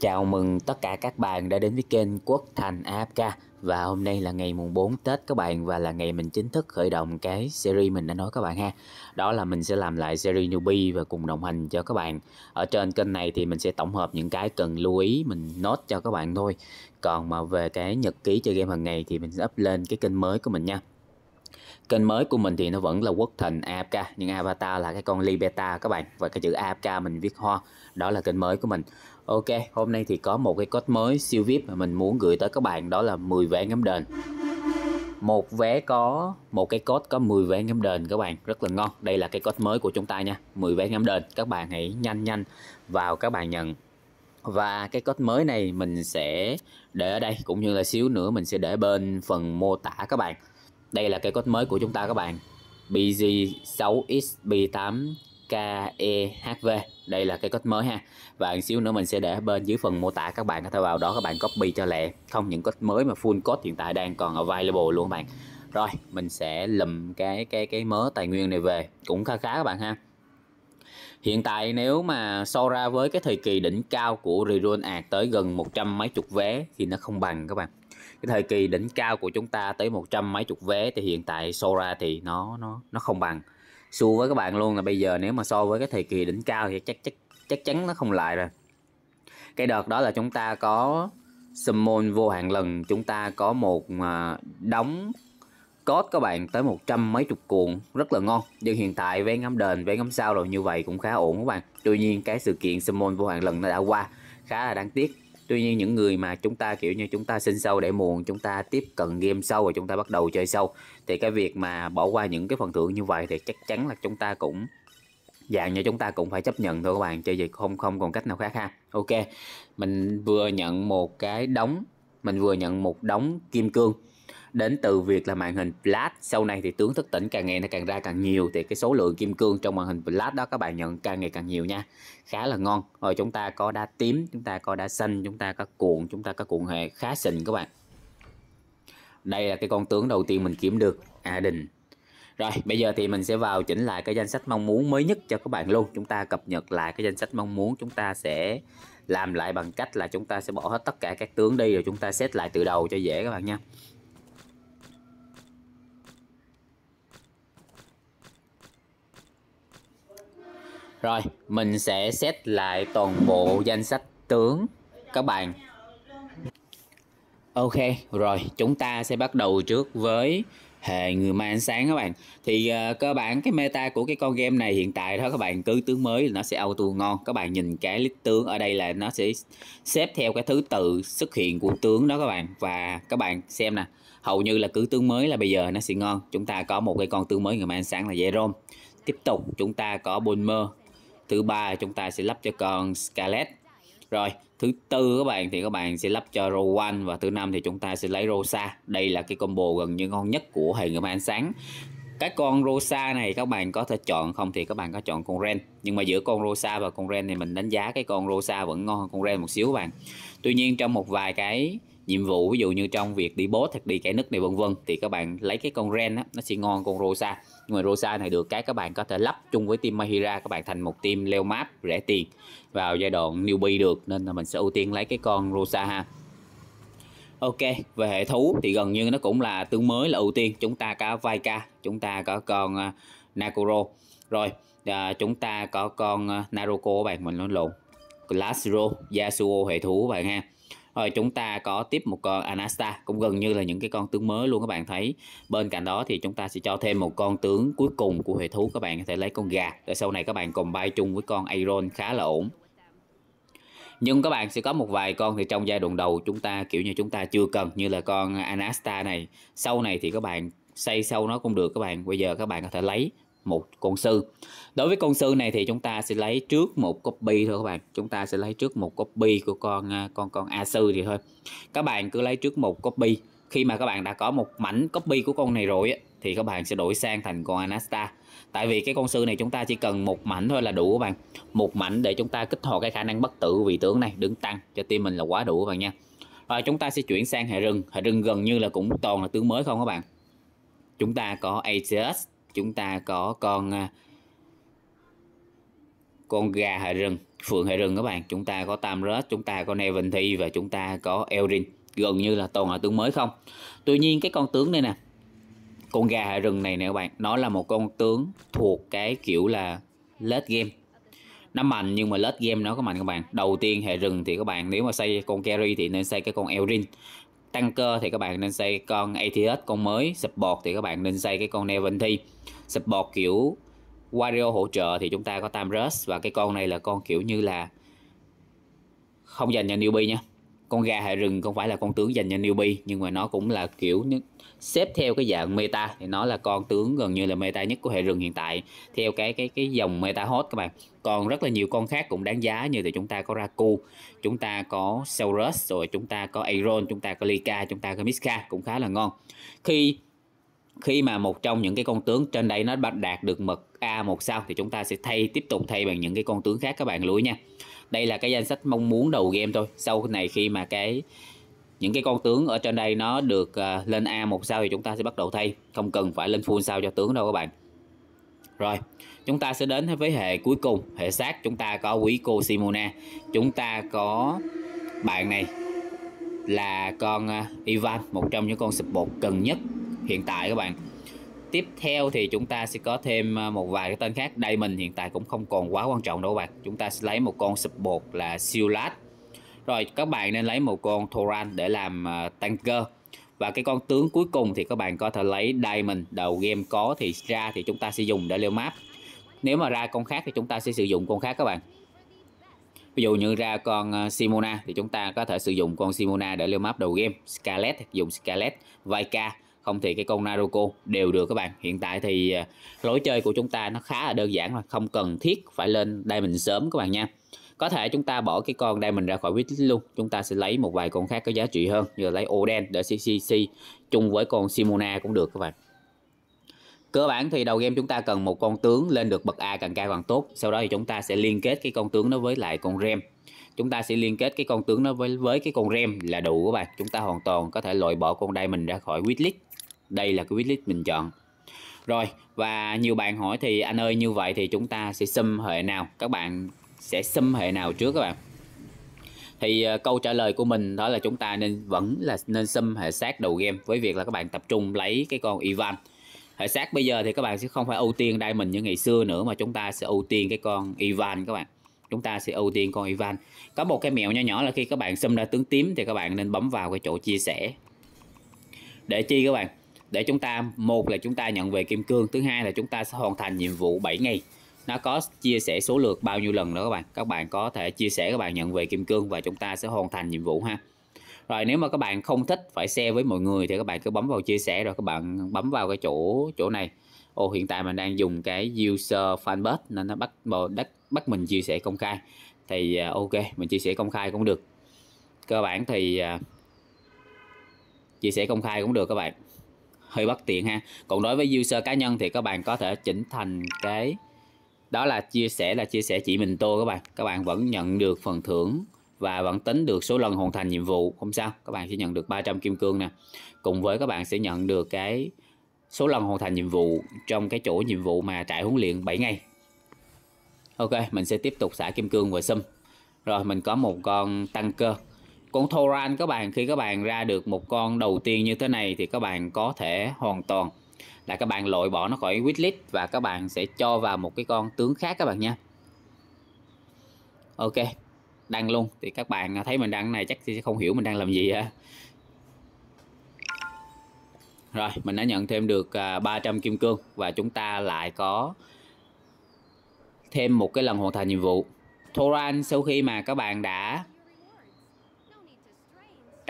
Chào mừng tất cả các bạn đã đến với kênh Quốc Thành AFK Và hôm nay là ngày mùng 4 Tết các bạn Và là ngày mình chính thức khởi động cái series mình đã nói các bạn ha Đó là mình sẽ làm lại series newbie và cùng đồng hành cho các bạn Ở trên kênh này thì mình sẽ tổng hợp những cái cần lưu ý mình nốt cho các bạn thôi Còn mà về cái nhật ký chơi game hàng ngày thì mình sẽ up lên cái kênh mới của mình nha Kênh mới của mình thì nó vẫn là Quốc thịnh apk nhưng avatar là cái con Liberta các bạn và cái chữ apk mình viết hoa. Đó là kênh mới của mình. Ok, hôm nay thì có một cái code mới siêu VIP mà mình muốn gửi tới các bạn đó là 10 vé ngắm đền. Một vé có một cái code có 10 vé ngắm đền các bạn, rất là ngon. Đây là cái code mới của chúng ta nha, 10 vé ngắm đền. Các bạn hãy nhanh nhanh vào các bạn nhận và cái code mới này mình sẽ để ở đây cũng như là xíu nữa mình sẽ để bên phần mô tả các bạn đây là cây cốt mới của chúng ta các bạn BG6XB8KEHV Đây là cây cốt mới ha Và xíu nữa mình sẽ để bên dưới phần mô tả các bạn có thể vào đó các bạn copy cho lẹ Không những cốt mới mà full code hiện tại đang còn available luôn các bạn Rồi mình sẽ lùm cái cái cái mớ tài nguyên này về Cũng khá khá các bạn ha Hiện tại nếu mà so ra với cái thời kỳ đỉnh cao của Rerun Art à, tới gần một trăm mấy chục vé thì nó không bằng các bạn cái thời kỳ đỉnh cao của chúng ta tới một trăm mấy chục vé thì hiện tại so ra thì nó nó nó không bằng xu với các bạn luôn là bây giờ nếu mà so với cái thời kỳ đỉnh cao thì chắc chắc chắc chắn nó không lại rồi cái đợt đó là chúng ta có summon vô hạn lần chúng ta có một à, đóng code các bạn tới một trăm mấy chục cuộn rất là ngon nhưng hiện tại vé ngắm đền vé ngắm sao rồi như vậy cũng khá ổn các bạn tuy nhiên cái sự kiện summon vô hạn lần nó đã qua khá là đáng tiếc tuy nhiên những người mà chúng ta kiểu như chúng ta sinh sâu để muộn chúng ta tiếp cận game sâu và chúng ta bắt đầu chơi sâu thì cái việc mà bỏ qua những cái phần thưởng như vậy thì chắc chắn là chúng ta cũng dạng như chúng ta cũng phải chấp nhận thôi các bạn chơi gì không không còn cách nào khác ha ok mình vừa nhận một cái đóng mình vừa nhận một đống kim cương đến từ việc là màn hình flat sau này thì tướng thức tỉnh càng ngày nó càng ra càng nhiều thì cái số lượng kim cương trong màn hình flat đó các bạn nhận càng ngày càng nhiều nha khá là ngon rồi chúng ta có đá tím chúng ta có đá xanh chúng ta có cuộn chúng ta có cuộn hệ khá xịn các bạn đây là cái con tướng đầu tiên mình kiếm được a đình rồi bây giờ thì mình sẽ vào chỉnh lại cái danh sách mong muốn mới nhất cho các bạn luôn chúng ta cập nhật lại cái danh sách mong muốn chúng ta sẽ làm lại bằng cách là chúng ta sẽ bỏ hết tất cả các tướng đi rồi chúng ta set lại từ đầu cho dễ các bạn nha Rồi, mình sẽ xét lại toàn bộ danh sách tướng các bạn. Ok, rồi chúng ta sẽ bắt đầu trước với hệ người ma ánh sáng các bạn. Thì uh, cơ bản cái meta của cái con game này hiện tại đó các bạn cứ tướng mới nó sẽ auto ngon. Các bạn nhìn cái list tướng ở đây là nó sẽ xếp theo cái thứ tự xuất hiện của tướng đó các bạn. Và các bạn xem nè, hầu như là cứ tướng mới là bây giờ nó sẽ ngon. Chúng ta có một cái con tướng mới người ma ánh sáng là Jerome. Tiếp tục chúng ta có Bonmer thứ ba chúng ta sẽ lắp cho con scarlet rồi thứ tư các bạn thì các bạn sẽ lắp cho row và thứ năm thì chúng ta sẽ lấy rosa đây là cái combo gần như ngon nhất của hệ ngầm ánh sáng các con rosa này các bạn có thể chọn không thì các bạn có chọn con ren nhưng mà giữa con rosa và con ren thì mình đánh giá cái con rosa vẫn ngon hơn con ren một xíu các bạn tuy nhiên trong một vài cái nhiệm vụ ví dụ như trong việc đi boss thật đi kẻ nứt này vân vân thì các bạn lấy cái con ren á, nó sẽ ngon con rosa nhưng mà rosa này được cái các bạn có thể lắp chung với team mahira các bạn thành một team leo map rẻ tiền vào giai đoạn newbie được nên là mình sẽ ưu tiên lấy cái con rosa ha Ok, về hệ thú thì gần như nó cũng là tương mới là ưu tiên. Chúng ta có vai ca chúng ta có con uh, Nakuro. Rồi, uh, chúng ta có con uh, à, Naruko các bạn, mình nói lộn. Clashiro, Yasuo hệ thú các bạn ha rồi chúng ta có tiếp một con Anasta cũng gần như là những cái con tướng mới luôn các bạn thấy bên cạnh đó thì chúng ta sẽ cho thêm một con tướng cuối cùng của hệ thú các bạn có thể lấy con gà để sau này các bạn cùng bay chung với con iron khá là ổn nhưng các bạn sẽ có một vài con thì trong giai đoạn đầu chúng ta kiểu như chúng ta chưa cần như là con Anasta này sau này thì các bạn xây sau nó cũng được các bạn bây giờ các bạn có thể lấy một con sư đối với con sư này thì chúng ta sẽ lấy trước một copy thôi các bạn chúng ta sẽ lấy trước một copy của con à, con con a sư thì thôi các bạn cứ lấy trước một copy khi mà các bạn đã có một mảnh copy của con này rồi thì các bạn sẽ đổi sang thành con Anasta tại vì cái con sư này chúng ta chỉ cần một mảnh thôi là đủ các bạn một mảnh để chúng ta kích hoạt cái khả năng bất tử vị tướng này đứng tăng cho team mình là quá đủ các bạn nha rồi chúng ta sẽ chuyển sang hệ rừng hệ rừng gần như là cũng toàn là tướng mới không các bạn chúng ta có ACS chúng ta có con à, con gà hệ rừng phượng hệ rừng các bạn chúng ta có tam rớt chúng ta có Nevin Thi và chúng ta có Elrin gần như là toàn là tướng mới không tuy nhiên cái con tướng này nè con gà hệ rừng này nè các bạn nó là một con tướng thuộc cái kiểu là lết game nó mạnh nhưng mà lết game nó có mạnh các bạn đầu tiên hệ rừng thì các bạn nếu mà xây con carry thì nên xây cái con Elrin tăng cơ thì các bạn nên xây con ATS con mới support thì các bạn nên xây cái con Neventy support kiểu Wario hỗ trợ thì chúng ta có Tamrus và cái con này là con kiểu như là không dành cho newbie nha con gà hệ rừng không phải là con tướng dành cho newbie nhưng mà nó cũng là kiểu xếp theo cái dạng meta thì nó là con tướng gần như là meta nhất của hệ rừng hiện tại theo cái cái cái dòng meta hot các bạn còn rất là nhiều con khác cũng đáng giá như là chúng ta có Raku, chúng ta có Saurus, rồi chúng ta có Aeron, chúng ta có Lika, chúng ta có Miska cũng khá là ngon. Khi khi mà một trong những cái con tướng trên đây nó đạt được mật a một sao thì chúng ta sẽ thay tiếp tục thay bằng những cái con tướng khác các bạn lưu ý nha đây là cái danh sách mong muốn đầu game thôi sau này khi mà cái những cái con tướng ở trên đây nó được uh, lên a một sao thì chúng ta sẽ bắt đầu thay không cần phải lên full sao cho tướng đâu các bạn rồi chúng ta sẽ đến với hệ cuối cùng hệ sát chúng ta có quý cô Simona chúng ta có bạn này là con uh, Ivan một trong những con support cần nhất hiện tại các bạn tiếp theo thì chúng ta sẽ có thêm à, một vài cái tên khác đây mình hiện tại cũng không còn quá quan trọng đâu các bạn chúng ta sẽ lấy một con sụp bột là siulat rồi các bạn nên lấy một con thoran để làm à, tanker và cái con tướng cuối cùng thì các bạn có thể lấy diamond đầu game có thì ra thì chúng ta sẽ dùng để leo map nếu mà ra con khác thì chúng ta sẽ sử dụng con khác các bạn ví dụ như ra con à, Simona thì chúng ta có thể sử dụng con Simona để leo map đầu game Scarlet dùng Scarlet vika không thì cái con naruko đều được các bạn hiện tại thì à, lối chơi của chúng ta nó khá là đơn giản là không cần thiết phải lên đây mình sớm các bạn nha có thể chúng ta bỏ cái con đây mình ra khỏi wishlist luôn chúng ta sẽ lấy một vài con khác có giá trị hơn như là lấy Oden để CCC chung với con Simona cũng được các bạn cơ bản thì đầu game chúng ta cần một con tướng lên được bậc A càng cao càng tốt sau đó thì chúng ta sẽ liên kết cái con tướng nó với lại con rem chúng ta sẽ liên kết cái con tướng nó với với cái con rem là đủ các bạn chúng ta hoàn toàn có thể loại bỏ con đây mình ra khỏi widlist đây là cái wishlist mình chọn rồi và nhiều bạn hỏi thì anh ơi như vậy thì chúng ta sẽ xâm hệ nào các bạn sẽ xâm hệ nào trước các bạn thì ờ, câu trả lời của mình đó là chúng ta nên vẫn là nên xâm hệ sát đầu game với việc là các bạn tập trung lấy cái con Ivan hệ sát bây giờ thì các bạn sẽ không phải ưu tiên đai mình như ngày xưa nữa mà chúng ta sẽ ưu tiên cái con Ivan các bạn chúng ta sẽ ưu tiên con Ivan có một cái mẹo nho nhỏ là khi các bạn xâm ra tướng tím thì các bạn nên bấm vào cái chỗ chia sẻ để chi các bạn để chúng ta một là chúng ta nhận về kim cương thứ hai là chúng ta sẽ hoàn thành nhiệm vụ 7 ngày nó có chia sẻ số lượt bao nhiêu lần nữa các bạn các bạn có thể chia sẻ các bạn nhận về kim cương và chúng ta sẽ hoàn thành nhiệm vụ ha rồi nếu mà các bạn không thích phải xe với mọi người thì các bạn cứ bấm vào chia sẻ rồi các bạn bấm vào cái chỗ chỗ này ô hiện tại mình đang dùng cái user fanpage nên nó bắt bắt bắt mình chia sẻ công khai thì à, ok mình chia sẻ công khai cũng được cơ bản thì à, chia sẻ công khai cũng được các bạn hơi bất tiện ha còn đối với user cá nhân thì các bạn có thể chỉnh thành cái đó là chia sẻ là chia sẻ chỉ mình tô các bạn các bạn vẫn nhận được phần thưởng và vẫn tính được số lần hoàn thành nhiệm vụ không sao các bạn sẽ nhận được 300 kim cương nè cùng với các bạn sẽ nhận được cái số lần hoàn thành nhiệm vụ trong cái chỗ nhiệm vụ mà trại huấn luyện 7 ngày ok mình sẽ tiếp tục xả kim cương và sum rồi mình có một con tăng cơ con Thoran các bạn khi các bạn ra được một con đầu tiên như thế này thì các bạn có thể hoàn toàn là các bạn loại bỏ nó khỏi widlist và các bạn sẽ cho vào một cái con tướng khác các bạn nha ok đăng luôn thì các bạn thấy mình đăng này chắc sẽ không hiểu mình đang làm gì ha rồi mình đã nhận thêm được 300 à, kim cương và chúng ta lại có thêm một cái lần hoàn thành nhiệm vụ Thoran sau khi mà các bạn đã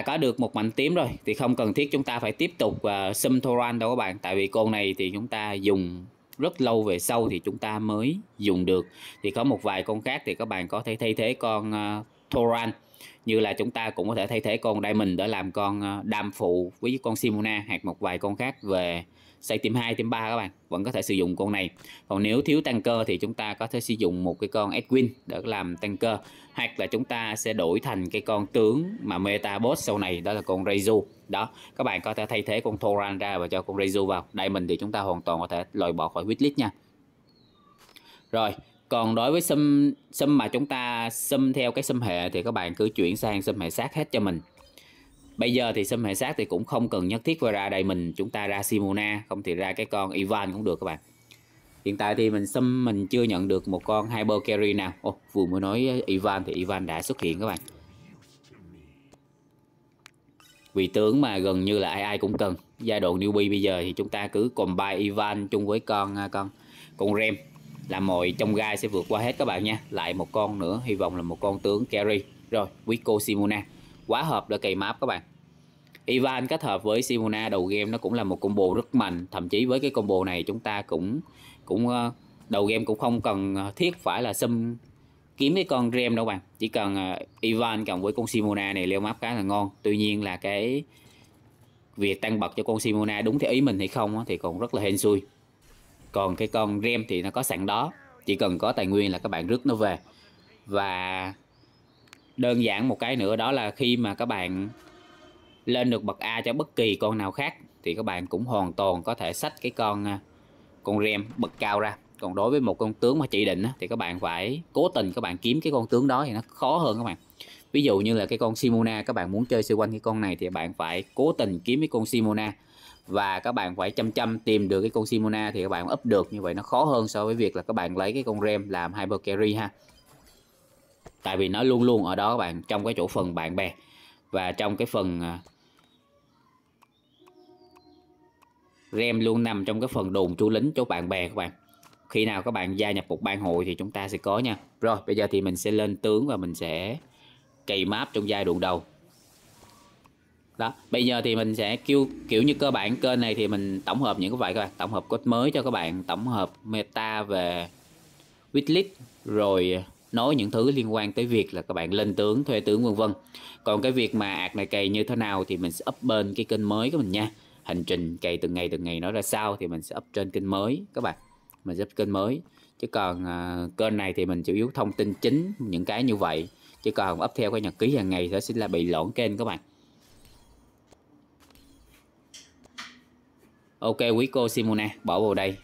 đã có được một mảnh tím rồi thì không cần thiết chúng ta phải tiếp tục uh, sum thoran đâu các bạn tại vì con này thì chúng ta dùng rất lâu về sau thì chúng ta mới dùng được thì có một vài con khác thì các bạn có thể thay thế con uh, à, thoran như là chúng ta cũng có thể thay thế con diamond để làm con uh, đam phụ với con simona hoặc một vài con khác về xây team 2, team 3 các bạn vẫn có thể sử dụng con này còn nếu thiếu tăng cơ thì chúng ta có thể sử dụng một cái con Edwin để làm tăng cơ hoặc là chúng ta sẽ đổi thành cái con tướng mà meta boss sau này đó là con Reizu đó các bạn có thể thay thế con Thoran ra và cho con Reizu vào đây mình thì chúng ta hoàn toàn có thể loại bỏ khỏi wishlist nha rồi còn đối với sum sum mà chúng ta sum theo cái sum hệ thì các bạn cứ chuyển sang sum hệ sát hết cho mình bây giờ thì xâm hệ sát thì cũng không cần nhất thiết phải ra đây mình chúng ta ra Simona không thì ra cái con Ivan cũng được các bạn hiện tại thì mình xâm mình chưa nhận được một con Hyper Carry nào Ồ, vừa mới nói Ivan thì Ivan đã xuất hiện các bạn vị tướng mà gần như là ai ai cũng cần giai đoạn newbie bây giờ thì chúng ta cứ combine Ivan chung với con à, con con Rem là mọi trong gai sẽ vượt qua hết các bạn nha lại một con nữa hy vọng là một con tướng carry rồi quý cô Simona quá hợp để kỳ map các bạn Ivan kết hợp với Simona đầu game nó cũng là một combo rất mạnh thậm chí với cái combo này chúng ta cũng cũng ờ, đầu game cũng không cần ờ, thiết phải là xâm kiếm cái con Rem đâu bạn chỉ cần ờ, Ivan cộng với con Simona này leo map khá là ngon tuy nhiên là cái việc tăng bậc cho con Simona đúng theo ý mình hay không thì còn rất là hên xui còn cái con Rem thì nó có sẵn đó chỉ cần có tài nguyên là các bạn rước nó về và đơn giản một cái nữa đó là khi mà các bạn lên được bậc A cho bất kỳ con nào khác thì các bạn cũng hoàn toàn có thể sách cái con à, con rem bậc cao ra còn đối với một con tướng mà chỉ định thì các bạn phải cố tình các bạn kiếm cái con tướng đó thì nó khó hơn các bạn ví dụ như là cái con Simona các bạn muốn chơi xoay quanh cái con này thì bạn phải cố tình kiếm cái con Simona và các bạn phải chăm chăm tìm được cái con Simona thì các bạn up được như vậy nó khó hơn so với việc là các bạn lấy cái con rem làm hyper carry ha tại vì nó luôn luôn ở đó các bạn trong cái chỗ phần bạn bè và trong cái phần à, RAM luôn nằm trong cái phần đồn chú lính chỗ bạn bè các bạn khi nào các bạn gia nhập một ban hội thì chúng ta sẽ có nha rồi bây giờ thì mình sẽ lên tướng và mình sẽ kỳ map trong giai đoạn đầu đó bây giờ thì mình sẽ kêu kiểu như cơ bản kênh này thì mình tổng hợp những cái vậy các bạn tổng hợp code mới cho các bạn tổng hợp meta về widget rồi nói những thứ liên quan tới việc là các bạn lên tướng thuê tướng vân vân còn cái việc mà ạt này cày như thế nào thì mình sẽ up bên cái kênh mới của mình nha hành trình cày từng ngày từng ngày nói ra sao thì mình sẽ up trên kênh mới các bạn mình sẽ up kênh mới chứ còn à, kênh này thì mình chủ yếu thông tin chính những cái như vậy chứ còn up theo cái nhật ký hàng ngày thì sẽ là bị lộn kênh các bạn ok quý cô simona bỏ vào đây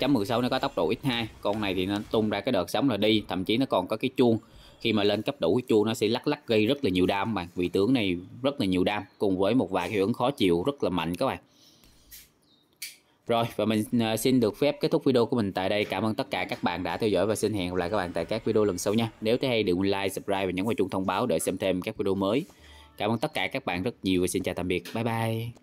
2.16 nó có tốc độ x2 con này thì nó tung ra cái đợt sóng là đi thậm chí nó còn có cái chuông khi mà lên cấp đủ cái chuông nó sẽ lắc lắc gây rất là nhiều đam bạn vị tướng này rất là nhiều đam cùng với một vài hiệu ứng khó chịu rất là mạnh các bạn rồi và mình à, xin được phép kết thúc video của mình tại đây. Cảm ơn tất cả các bạn đã theo dõi và xin hẹn gặp lại các bạn tại các video lần sau nha. Nếu thấy hay đừng quên like, subscribe và nhấn vào chuông thông báo để xem thêm các video mới. Cảm ơn tất cả các bạn rất nhiều và xin chào tạm biệt. Bye bye.